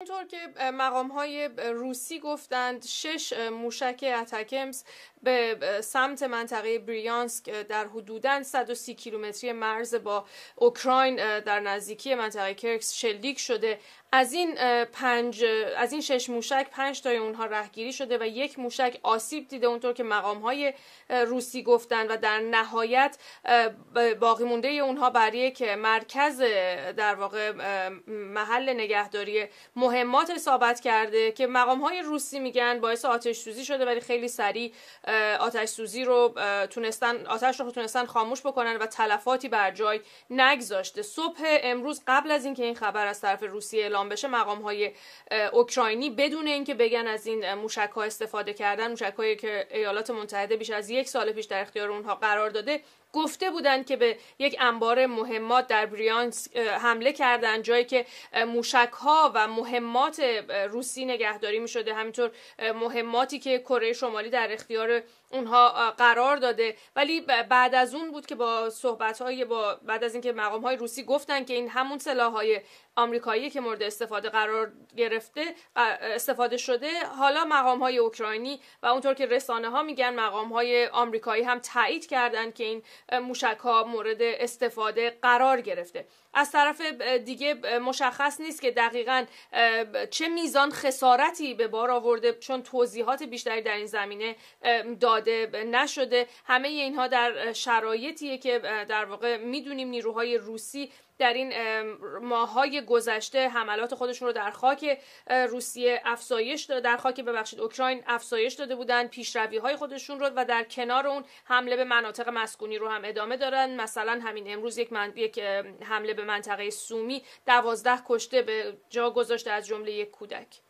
اینطور که مقام های روسی گفتند شش موشک اتکمز به سمت منطقه بریانسک در حدوداً 130 کیلومتری مرز با اوکراین در نزدیکی منطقه کرکس شلیک شده از این پنج از این شش موشک پنج تای اونها رهگیری شده و یک موشک آسیب دیده اونطور که مقام های روسی گفتند و در نهایت باقی مونده اونها برای که مرکز در واقع محل نگهداری مهمات اصابت کرده که مقام های روسی میگن باعث آتش سوزی شده ولی خیلی سریع آتش سوزی رو تونستن آتش رو تونستن خاموش بکنن و تلفاتی بر جای نگذاشته صبح امروز قبل از اینکه این خبر از طرف روسیه اعلام بشه مقام های اوکراینی بدون اینکه بگن از این موشک ها استفاده کردن موشک هایی که ایالات متحده بیش از یک سال پیش در اختیار اونها قرار داده گفته بودند که به یک انبار مهمات در بریانس حمله کردن جایی که موشک و مهم مهمات روسی نگهداری می شده همینطور مهماتی که کره شمالی در اختیار اونها قرار داده ولی بعد از اون بود که با صحبت با بعد از اینکه مقام های روسی گفتن که این همون سلاح های آمریکایی که مورد استفاده قرار گرفته استفاده شده حالا مقام های اوکراینی و اونطور که رسانه ها میگن مقام های آمریکایی هم تایید کردند که این موشک ها مورد استفاده قرار گرفته از طرف دیگه مشخص نیست که دقیقا چه میزان خسارتی به بار آورده چون توضیحات بیشتری در این زمینه داده نشده همه اینها در شرایطیه که در واقع میدونیم نیروهای روسی در این ماهای گذشته حملات خودشون رو در خاک روسیه افزایش داده در خاک ببخشید اوکراین افزایش داده بودن پیشروی های خودشون رو و در کنار اون حمله به مناطق مسکونی رو هم ادامه دارن مثلا همین امروز یک, یک حمله به منطقه سومی دوازده کشته به جا گذاشته از جمله یک کودک